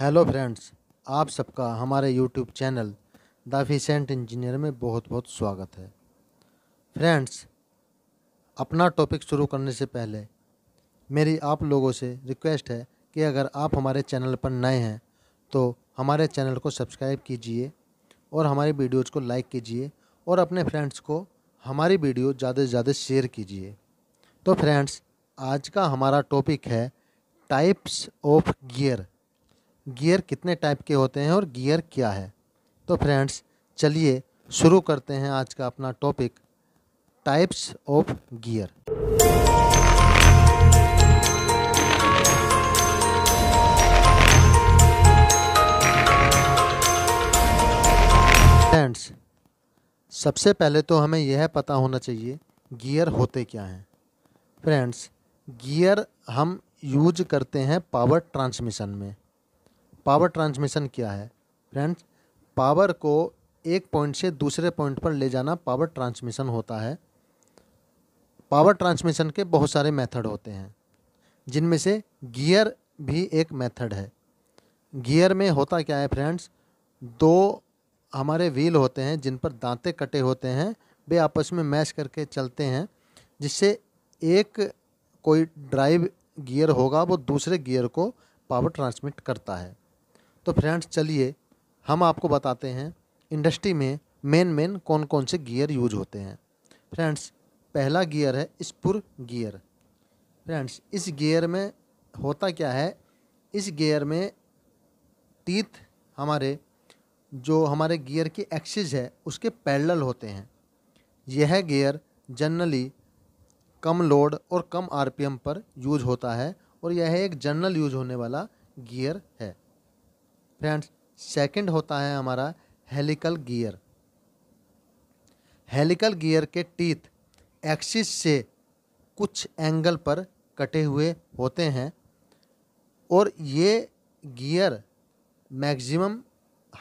hello friends आप सबका हमारे YouTube channel the efficient engineer में बहुत बहुत स्वागत है फ्रेंड्स अपना टॉपिक शुरू करने से पहले मेरी आप लोगों से रिक्वेस्ट है कि अगर आप हमारे चैनल पर नए हैं तो हमारे चैनल को सब्सक्राइब कीजिए और हमारी वीडियोज़ को लाइक कीजिए और अपने फ्रेंड्स को हमारी वीडियो ज़्यादा से ज़्यादा शेयर कीजिए तो फ्रेंड्स आज का हमारा टॉपिक है टाइप्स ऑफ गियर गियर कितने टाइप के होते हैं और गियर क्या है तो फ्रेंड्स चलिए शुरू करते हैं आज का अपना topic types of gear friends सबसे पहले तो हमें यह पता होना चाहिए गियर होते क्या हैं फ्रेंड्स गियर हम यूज करते हैं पावर ट्रांसमिशन में पावर ट्रांसमिशन क्या है फ्रेंड्स पावर को एक पॉइंट से दूसरे पॉइंट पर ले जाना पावर ट्रांसमिशन होता है पावर ट्रांसमिशन के बहुत सारे मेथड होते हैं जिनमें से गियर भी एक मेथड है गियर में होता क्या है फ्रेंड्स दो हमारे व्हील होते हैं जिन पर दांते कटे होते हैं वे आपस में मैश करके चलते हैं जिससे एक कोई ड्राइव गियर होगा वो दूसरे गियर को पावर ट्रांसमिट करता है तो फ्रेंड्स चलिए हम आपको बताते हैं इंडस्ट्री में मेन मेन कौन कौन से गियर यूज होते हैं फ्रेंड्स पहला गियर है स्पुर गियर फ्रेंड्स इस गियर में होता क्या है इस गियर में टीथ हमारे जो हमारे गियर की एक्सिस है उसके पैरेलल होते हैं यह गियर जनरली कम लोड और कम आरपीएम पर यूज होता है और यह एक जनरल यूज होने वाला गियर है फ्रेंड्स सेकंड होता है हमारा हेलिकल गियर हेलिकल गियर के टीथ एक्सिस से कुछ एंगल पर कटे हुए होते हैं और ये गियर मैक्सिमम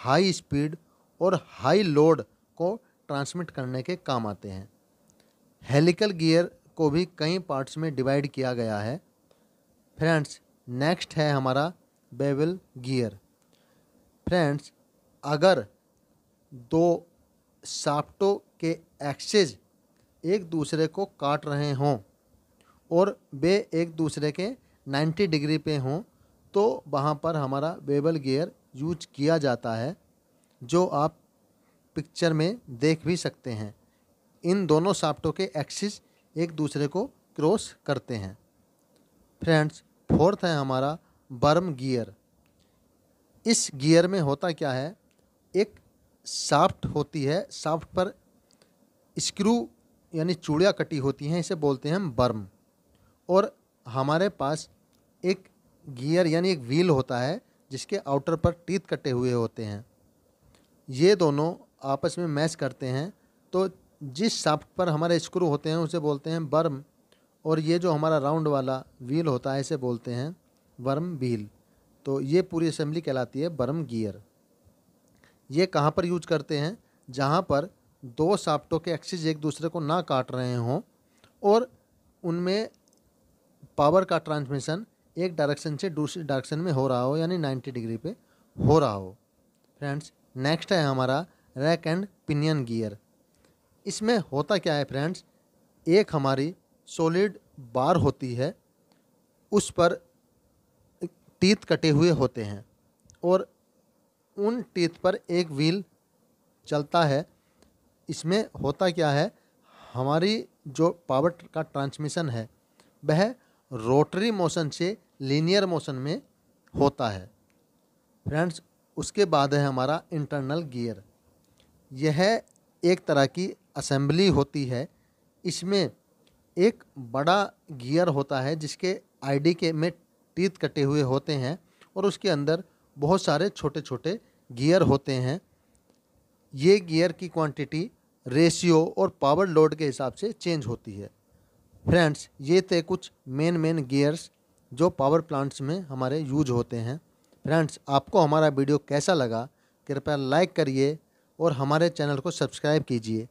हाई स्पीड और हाई लोड को ट्रांसमिट करने के काम आते हैं हेलिकल गियर को भी कई पार्ट्स में डिवाइड किया गया है फ्रेंड्स नेक्स्ट है हमारा बेवल गियर फ्रेंड्स अगर दो साफ्टों के एक्सेज एक दूसरे को काट रहे हों और वे एक दूसरे के 90 डिग्री पे हों तो वहाँ पर हमारा बेबल गियर यूज किया जाता है जो आप पिक्चर में देख भी सकते हैं इन दोनों साफ्टों के एक्सिस एक दूसरे को क्रॉस करते हैं फ्रेंड्स फोर्थ है हमारा बर्म गियर इस गियर में होता क्या है एक साफ्ट होती है साफ्ट पर स्क्रू यानी चूड़िया कटी होती हैं इसे बोलते हैं हम बर्म और हमारे पास एक गियर यानी एक व्हील होता है जिसके आउटर पर टीथ कटे हुए होते हैं ये दोनों आपस में मैच करते हैं तो जिस साफ्ट पर हमारे स्क्रू होते हैं उसे बोलते हैं बर्म और ये जो हमारा राउंड वाला व्हील होता है इसे बोलते हैं वर्म व्हील तो ये पूरी असेंबली कहलाती है बरम गियर ये कहाँ पर यूज करते हैं जहाँ पर दो साफ्टों के एक्सिस एक दूसरे को ना काट रहे हों और उनमें पावर का ट्रांसमिशन एक डायरेक्शन से दूसरी डायरेक्शन में हो रहा हो यानी 90 डिग्री पे हो रहा हो फ्रेंड्स नेक्स्ट है हमारा रैक एंड पिनियन गियर इसमें होता क्या है फ्रेंड्स एक हमारी सॉलिड बार होती है उस पर टीथ कटे हुए होते हैं और उन टीथ पर एक व्हील चलता है इसमें होता क्या है हमारी जो पावर का ट्रांसमिशन है वह रोटरी मोशन से लीनियर मोशन में होता है फ्रेंड्स उसके बाद है हमारा इंटरनल गियर यह एक तरह की असेंबली होती है इसमें एक बड़ा गियर होता है जिसके आईडी के में टीथ कटे हुए होते हैं और उसके अंदर बहुत सारे छोटे छोटे गियर होते हैं ये गियर की क्वांटिटी रेशियो और पावर लोड के हिसाब से चेंज होती है फ्रेंड्स ये थे कुछ मेन मेन गियर्स जो पावर प्लांट्स में हमारे यूज होते हैं फ्रेंड्स आपको हमारा वीडियो कैसा लगा कृपया लाइक करिए और हमारे चैनल को सब्सक्राइब कीजिए